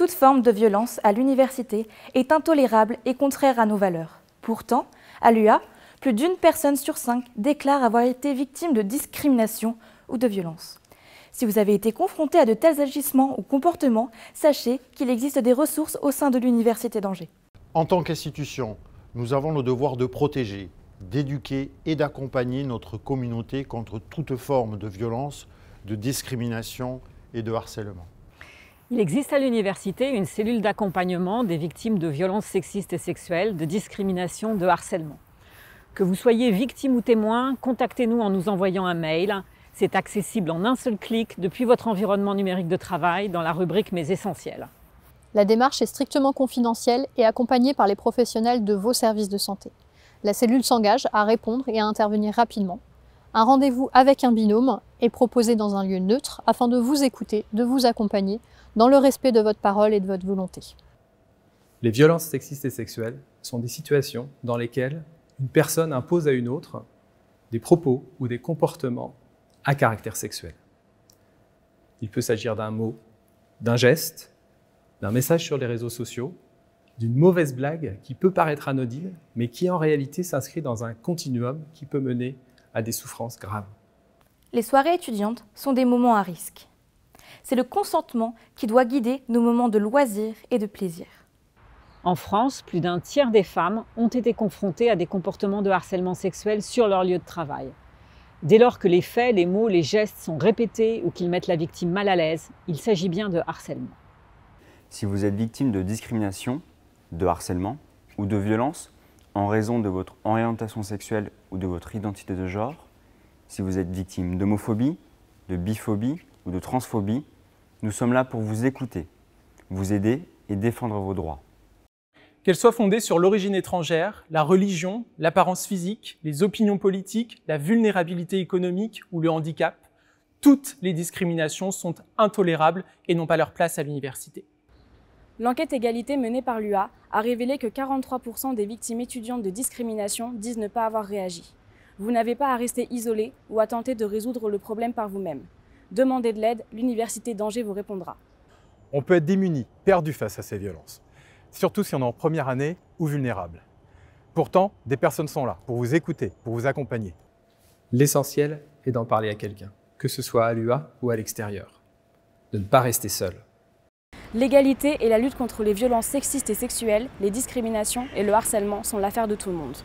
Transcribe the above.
Toute forme de violence à l'université est intolérable et contraire à nos valeurs. Pourtant, à l'UA, plus d'une personne sur cinq déclare avoir été victime de discrimination ou de violence. Si vous avez été confronté à de tels agissements ou comportements, sachez qu'il existe des ressources au sein de l'Université d'Angers. En tant qu'institution, nous avons le devoir de protéger, d'éduquer et d'accompagner notre communauté contre toute forme de violence, de discrimination et de harcèlement. Il existe à l'université une cellule d'accompagnement des victimes de violences sexistes et sexuelles, de discrimination, de harcèlement. Que vous soyez victime ou témoin, contactez-nous en nous envoyant un mail. C'est accessible en un seul clic depuis votre environnement numérique de travail dans la rubrique Mes essentiels. La démarche est strictement confidentielle et accompagnée par les professionnels de vos services de santé. La cellule s'engage à répondre et à intervenir rapidement. Un rendez-vous avec un binôme est proposée dans un lieu neutre afin de vous écouter, de vous accompagner dans le respect de votre parole et de votre volonté. Les violences sexistes et sexuelles sont des situations dans lesquelles une personne impose à une autre des propos ou des comportements à caractère sexuel. Il peut s'agir d'un mot, d'un geste, d'un message sur les réseaux sociaux, d'une mauvaise blague qui peut paraître anodine, mais qui en réalité s'inscrit dans un continuum qui peut mener à des souffrances graves. Les soirées étudiantes sont des moments à risque. C'est le consentement qui doit guider nos moments de loisir et de plaisir. En France, plus d'un tiers des femmes ont été confrontées à des comportements de harcèlement sexuel sur leur lieu de travail. Dès lors que les faits, les mots, les gestes sont répétés ou qu'ils mettent la victime mal à l'aise, il s'agit bien de harcèlement. Si vous êtes victime de discrimination, de harcèlement ou de violence en raison de votre orientation sexuelle ou de votre identité de genre, si vous êtes victime d'homophobie, de biphobie ou de transphobie, nous sommes là pour vous écouter, vous aider et défendre vos droits. Qu'elles soient fondées sur l'origine étrangère, la religion, l'apparence physique, les opinions politiques, la vulnérabilité économique ou le handicap, toutes les discriminations sont intolérables et n'ont pas leur place à l'université. L'enquête égalité menée par l'UA a révélé que 43% des victimes étudiantes de discrimination disent ne pas avoir réagi. Vous n'avez pas à rester isolé ou à tenter de résoudre le problème par vous-même. Demandez de l'aide, l'Université d'Angers vous répondra. On peut être démuni, perdu face à ces violences, surtout si on est en première année ou vulnérable. Pourtant, des personnes sont là pour vous écouter, pour vous accompagner. L'essentiel est d'en parler à quelqu'un, que ce soit à l'UA ou à l'extérieur. De ne pas rester seul. L'égalité et la lutte contre les violences sexistes et sexuelles, les discriminations et le harcèlement sont l'affaire de tout le monde.